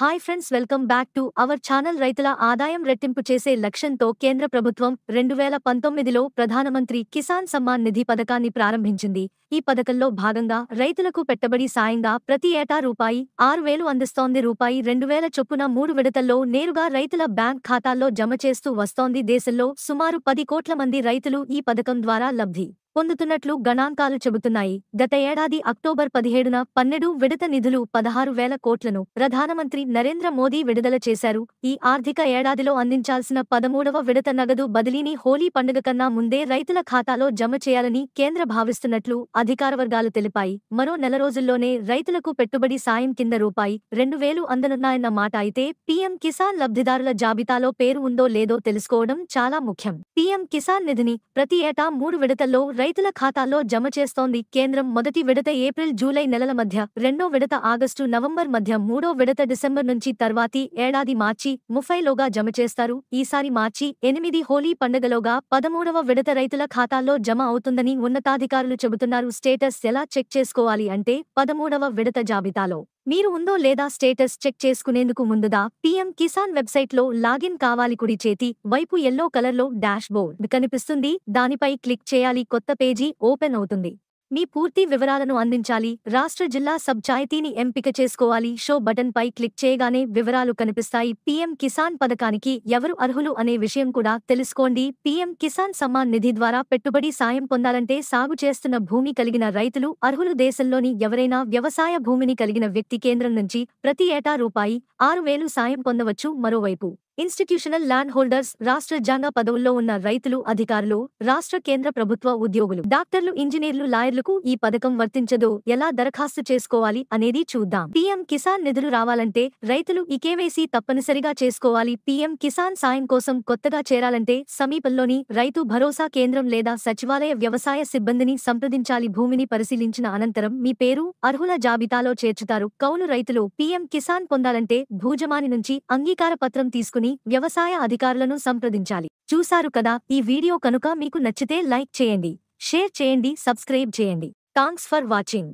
hi friends welcome back to our channel రైతుల ఆదాయం రెట్టింపు చేసే లక్ష్యంతో కేంద్ర ప్రభుత్వం రెండు వేల పంతొమ్మిదిలో ప్రధానమంత్రి కిసాన్ సమ్మాన్ నిధి పథకాన్ని ప్రారంభించింది ఈ పథకంలో భాగంగా రైతులకు పెట్టుబడి సాయంగా ప్రతి ఏటా రూపాయి ఆరు వేలు అందిస్తోంది రూపాయి రెండు వేల చొప్పున మూడు విడతల్లో నేరుగా రైతుల బ్యాంక్ ఖాతాల్లో జమ చేస్తూ వస్తోంది దేశంలో సుమారు పది కోట్ల మంది రైతులు ఈ పథకం ద్వారా లబ్ధి పొందుతున్నట్లు గణాంకాలు చెబుతున్నాయి గత ఏడాది అక్టోబర్ పదిహేడున పన్నెడు విడత నిధులు పదహారు వేల కోట్లను ప్రధానమంత్రి నరేంద్ర మోదీ విడుదల చేశారు ఈ ఆర్థిక ఏడాదిలో అందించాల్సిన పదమూడవ విడత నగదు బదిలీని హోలీ పండుగ కన్నా ముందే రైతుల ఖాతాలో జమ చేయాలని కేంద్ర భావిస్తున్నట్లు అధికార వర్గాలు తెలిపాయి మరో నెల రోజుల్లోనే రైతులకు పెట్టుబడి సాయం కింద రూపాయి రెండు వేలు అందనున్నాయన్న మాట అయితే పీఎం కిసాన్ లబ్ధిదారుల జాబితాలో పేరు ఉందో లేదో తెలుసుకోవడం చాలా ముఖ్యం పీఎం కిసాన్ నిధిని ప్రతి ఏటా మూడు విడతల్లో రైతుల ఖాతాల్లో జమ చేస్తోంది కేంద్రం మొదటి విడత ఏప్రిల్ జూలై నెలల మధ్య రెండో విడత ఆగస్టు నవంబర్ మధ్య మూడో విడత డిసెంబర్ నుంచి తర్వాతి ఏడాది మార్చి ముఫైలోగా జమ చేస్తారు ఈసారి మార్చి ఎనిమిది హోలీ పండుగలోగా పదమూడవ విడత రైతుల ఖాతాల్లో జమ అవుతుందని ఉన్నతాధికారులు చెబుతున్నారు స్టేటస్ ఎలా చెక్ చేసుకోవాలి అంటే పదమూడవ విడత జాబితాలో మీరు ఉందో లేదా స్టేటస్ చెక్ చేసుకునేందుకు ముందుగా పీఎం కిసాన్ వెబ్సైట్లో లాగిన్ కావాలి కుడి చేతి వైపు ఎల్లో కలర్లో డాష్ బోర్డ్ కనిపిస్తుంది దానిపై క్లిక్ చేయాలి కొత్త పేజీ ఓపెన్ అవుతుంది మీ పూర్తి వివరాలను అందించాలి రాష్ట్ర జిల్లా సబ్చాయతీని ఎంపిక చేసుకోవాలి షో బటన్ పై క్లిక్ చేయగానే వివరాలు కనిపిస్తాయి పీఎం కిసాన్ పథకానికి ఎవరు అర్హులు అనే విషయం కూడా తెలుసుకోండి పీఎం కిసాన్ సమ్మాన్ నిధి ద్వారా పెట్టుబడి సాయం పొందాలంటే సాగు చేస్తున్న భూమి కలిగిన రైతులు అర్హులు దేశంలోని ఎవరైనా వ్యవసాయ భూమిని కలిగిన వ్యక్తి కేంద్రం నుంచి ప్రతి ఏటా రూపాయి ఆరు వేలు సాయం పొందవచ్చు మరోవైపు ఇన్స్టిట్యూషనల్ ల్యాండ్ హోల్డర్స్ రాష్ట్ర జంగ పదవుల్లో ఉన్న రైతులు అధికారులు రాష్ట్ర కేంద్ర ప్రభుత్వ ఉద్యోగులు డాక్టర్లు ఇంజనీర్లు లాయర్లకు ఈ పథకం వర్తించదు ఎలా దరఖాస్తు చేసుకోవాలి అనేది చూద్దాం పీఎం కిసాన్ నిధులు రావాలంటే రైతులు ఈ కేవైసీ తప్పనిసరిగా చేసుకోవాలి పీఎం కిసాన్ సాయం కోసం కొత్తగా చేరాలంటే సమీపంలోని రైతు భరోసా కేంద్రం లేదా సచివాలయ వ్యవసాయ సిబ్బందిని సంప్రదించాలి భూమిని పరిశీలించిన అనంతరం మీ పేరు అర్హుల జాబితాలో చేర్చుతారు కౌలు రైతులు పీఎం కిసాన్ పొందాలంటే భూజమాని నుంచి అంగీకార పత్రం తీసుకుని తీసుకుని వ్యవసాయ అధికారులను సంప్రదించాలి చూశారు కదా ఈ వీడియో కనుక మీకు నచ్చితే లైక్ చేయండి షేర్ చేయండి సబ్స్క్రైబ్ చేయండి థాంక్స్ ఫర్ వాచింగ్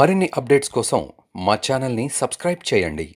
మరిన్ని అప్డేట్స్ కోసం మా ఛానల్ని చేయండి